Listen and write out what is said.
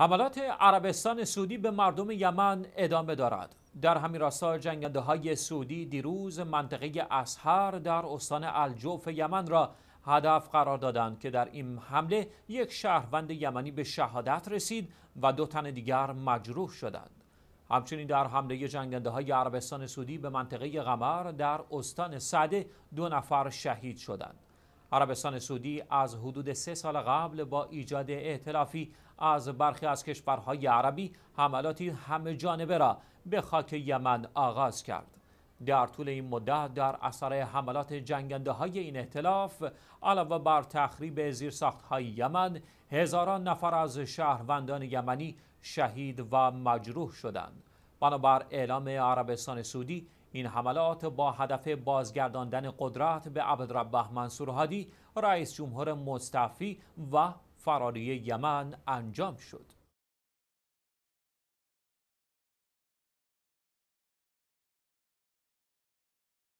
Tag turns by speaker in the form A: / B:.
A: حملات عربستان سعودی به مردم یمن ادامه دارد. در همین راستا جنگنده های سعودی دیروز منطقه اسهر در استان الجوف یمن را هدف قرار دادند که در این حمله یک شهروند یمنی به شهادت رسید و دو تن دیگر مجروح شدند. همچنین در حمله جنگنده های عربستان سعودی به منطقه غمر در استان سعده دو نفر شهید شدند. عربستان سعودی از حدود سه سال قبل با ایجاد ائتلافی از برخی از کشورهای عربی حملاتی همه جانبه را به خاک یمن آغاز کرد. در طول این مدت در اثر حملات جنگنده های این احتلاف علاوه بر تخریب زیرساخت های یمن هزاران نفر از شهروندان یمنی شهید و مجروح شدند. بنابر اعلام عربستان سعودی این حملات با هدف بازگرداندن قدرت به عبدالربه منصور هادی رئیس جمهور مستعفی و فراری یمن انجام
B: شد